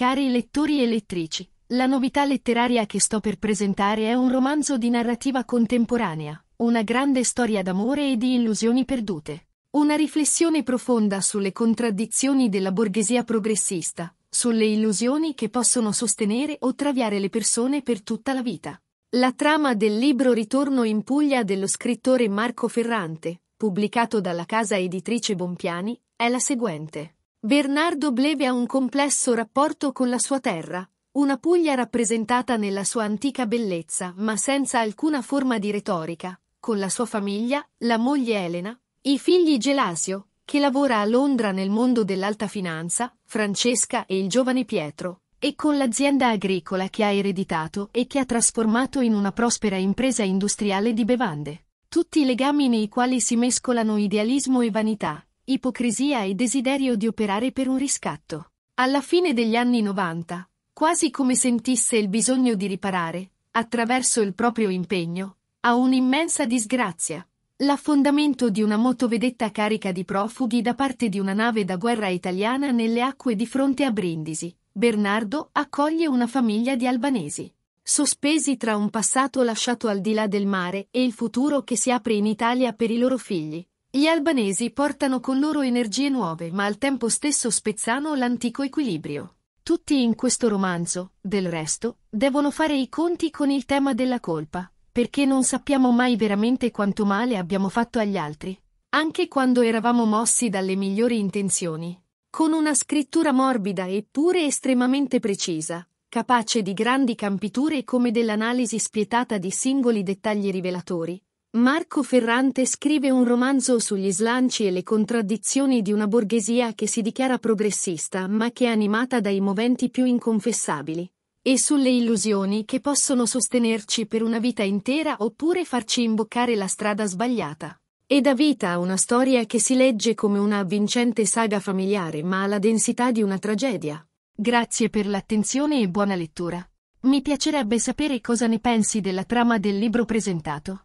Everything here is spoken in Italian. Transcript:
Cari lettori e lettrici, la novità letteraria che sto per presentare è un romanzo di narrativa contemporanea, una grande storia d'amore e di illusioni perdute. Una riflessione profonda sulle contraddizioni della borghesia progressista, sulle illusioni che possono sostenere o traviare le persone per tutta la vita. La trama del libro Ritorno in Puglia dello scrittore Marco Ferrante, pubblicato dalla casa editrice Bompiani, è la seguente. Bernardo Bleve ha un complesso rapporto con la sua terra, una Puglia rappresentata nella sua antica bellezza, ma senza alcuna forma di retorica, con la sua famiglia, la moglie Elena, i figli Gelasio, che lavora a Londra nel mondo dell'alta finanza, Francesca e il giovane Pietro, e con l'azienda agricola che ha ereditato e che ha trasformato in una prospera impresa industriale di bevande. Tutti i legami nei quali si mescolano idealismo e vanità, ipocrisia e desiderio di operare per un riscatto. Alla fine degli anni 90, quasi come sentisse il bisogno di riparare, attraverso il proprio impegno, a un'immensa disgrazia, l'affondamento di una motovedetta carica di profughi da parte di una nave da guerra italiana nelle acque di fronte a Brindisi. Bernardo accoglie una famiglia di albanesi. Sospesi tra un passato lasciato al di là del mare e il futuro che si apre in Italia per i loro figli, gli albanesi portano con loro energie nuove, ma al tempo stesso spezzano l'antico equilibrio. Tutti in questo romanzo, del resto, devono fare i conti con il tema della colpa, perché non sappiamo mai veramente quanto male abbiamo fatto agli altri, anche quando eravamo mossi dalle migliori intenzioni. Con una scrittura morbida eppure estremamente precisa, capace di grandi campiture come dell'analisi spietata di singoli dettagli rivelatori, Marco Ferrante scrive un romanzo sugli slanci e le contraddizioni di una borghesia che si dichiara progressista ma che è animata dai moventi più inconfessabili, e sulle illusioni che possono sostenerci per una vita intera oppure farci imboccare la strada sbagliata. E dà vita a una storia che si legge come una avvincente saga familiare ma ha la densità di una tragedia. Grazie per l'attenzione e buona lettura. Mi piacerebbe sapere cosa ne pensi della trama del libro presentato.